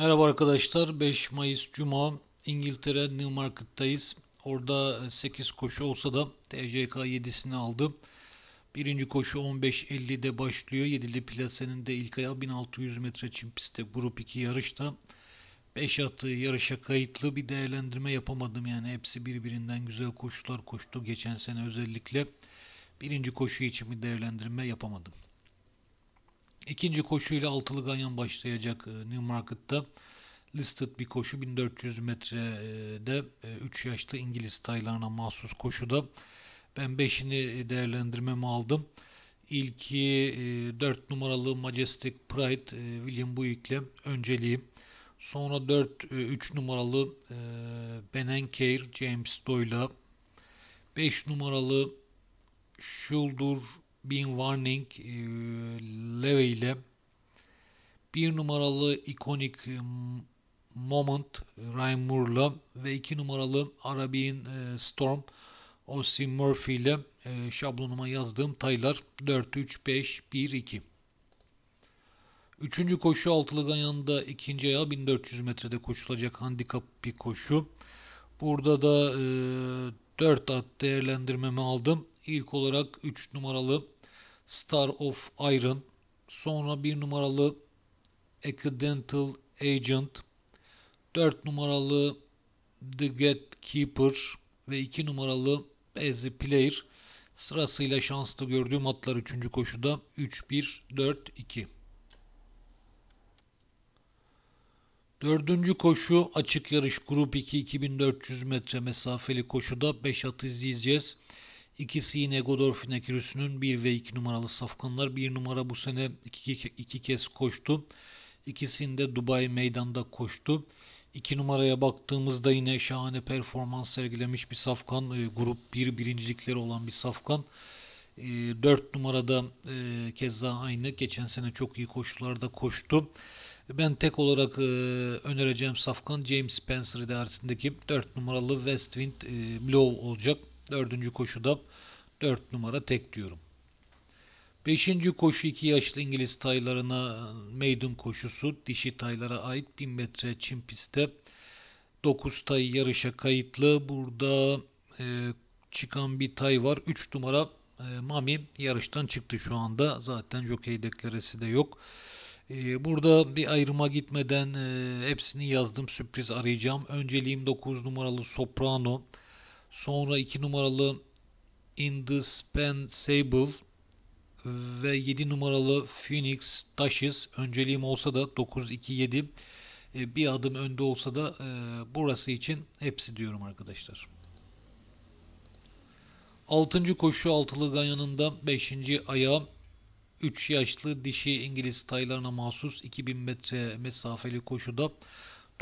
Merhaba arkadaşlar. 5 Mayıs Cuma İngiltere Newmarket'tayız. Orada 8 koşu olsa da TCK 7'sini aldı. Birinci koşu 15.50'de başlıyor. Yedili plasenin de ilk ayağı 1600 metre çim pistte grup 2 yarışta. 5 attığı yarışa kayıtlı bir değerlendirme yapamadım. Yani hepsi birbirinden güzel koşular koştu. Geçen sene özellikle birinci koşu için bir değerlendirme yapamadım. İkinci koşuyla altılı ganyan başlayacak e, Newmarket'ta. Listed bir koşu 1400 metrede 3 e, yaşlı İngiliz taylarına mahsus koşuda. Ben 5'ini değerlendirmemi aldım. İlki 4 e, numaralı Majestic Pride William Buick'le önceliğim. Sonra 4 3 numaralı Ben Benenkeir James Doyle'la 5 numaralı Shoulder Bin Warning e, Leve ile bir numaralı ikonik e, Moment Ryan Moore'la ve iki numaralı Arabian e, Storm O.C. Murphy ile e, şablonuma yazdığım taylar 4-3-5-1-2. Üçüncü koşu altılı ganyanında ikinci ayağı 1400 metrede koşulacak handikap bir koşu. Burada da e, 4 at değerlendirmemi aldım. İlk olarak 3 numaralı Star of Iron, sonra 1 numaralı Accidental Agent, 4 numaralı The Gatekeeper ve 2 numaralı Easy Player sırasıyla şanslı gördüğüm atlar 3. koşuda 3-1-4-2. Dördüncü koşu açık yarış grup 2 2400 metre mesafeli koşuda 5 at izleyeceğiz. İkisi yine Godolphin Ekirüsü'nün 1 ve 2 numaralı safkanlar. 1 numara bu sene 2, kez koştu. İkisinde Dubai meydanda koştu. 2 numaraya baktığımızda yine şahane performans sergilemiş bir safkan. E, grup 1 bir birincilikleri olan bir safkan. E, 4 numarada e, kez daha aynı. Geçen sene çok iyi koşularda koştu. Ben tek olarak e, önereceğim safkan James Spencer idaresindeki 4 numaralı Westwind e, Blow olacak. Dördüncü koşuda dört numara tek diyorum. Beşinci koşu iki yaşlı İngiliz taylarına meydun koşusu dişi taylara ait 1000 metre çim pistte dokuz tay yarışa kayıtlı. Burada e, çıkan bir tay var. üç numara e, Mami yarıştan çıktı şu anda. Zaten jokey deklaresi de yok. E, burada bir ayrıma gitmeden e, hepsini yazdım. Sürpriz arayacağım. Önceliğim 9 numaralı Soprano. Sonra 2 numaralı Indispensable ve 7 numaralı Phoenix Dashes önceliğim olsa da 9-2-7 e, bir adım önde olsa da e, burası için hepsi diyorum arkadaşlar. 6. koşu altılı ganyanında 5. ayağı 3 yaşlı dişi İngiliz taylarına mahsus 2000 metre mesafeli koşuda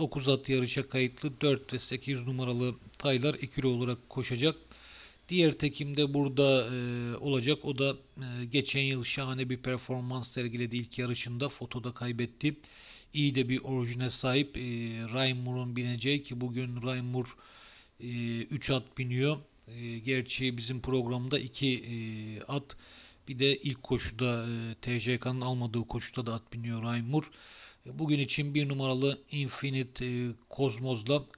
9 at yarışa kayıtlı 4 ve 8 numaralı taylar ikili olarak koşacak. Diğer tekim de burada e, olacak. O da e, geçen yıl şahane bir performans sergiledi ilk yarışında. Fotoda kaybetti. İyi de bir orijine sahip. E, Raymur'un bineceği ki bugün Raymur 3 e, at biniyor. E, gerçi bizim programda 2 e, at. Bir de ilk koşuda e, TCK'nın almadığı koşuda da at biniyor Raymur. Bugün için bir numaralı Infinite e,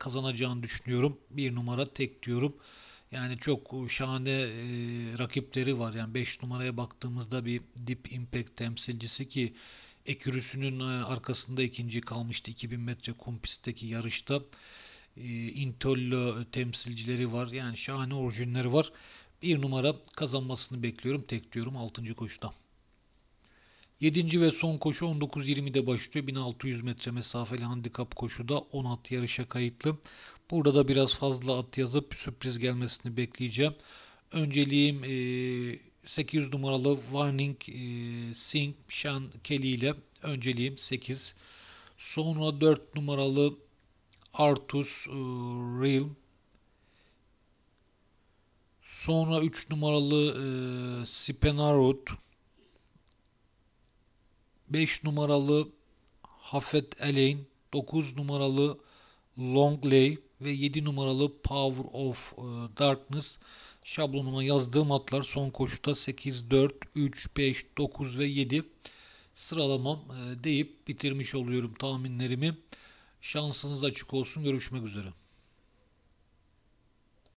kazanacağını düşünüyorum. Bir numara tek diyorum. Yani çok e, şahane e, rakipleri var. Yani 5 numaraya baktığımızda bir Deep Impact temsilcisi ki Ekürüsünün e, arkasında ikinci kalmıştı 2000 metre kum pistteki yarışta. E, Intollo temsilcileri var. Yani şahane orijinleri var. Bir numara kazanmasını bekliyorum. Tek diyorum 6. koşuda. 7. ve son koşu 19.20'de başlıyor. 1600 metre mesafeli handikap koşuda 10 at yarışa kayıtlı. Burada da biraz fazla at yazıp sürpriz gelmesini bekleyeceğim. Önceliğim 800 e, numaralı Warning e, Sing Shan Kelly ile önceliğim 8. Sonra 4 numaralı Artus e, Sonra 3 numaralı e, Spenaroot. 5 numaralı Hafet Aleyn, 9 numaralı Longley ve 7 numaralı Power of e, Darkness şablonuma yazdığım atlar son koşuda 8, 4, 3, 5, 9 ve 7 sıralamam e, deyip bitirmiş oluyorum tahminlerimi. Şansınız açık olsun. Görüşmek üzere.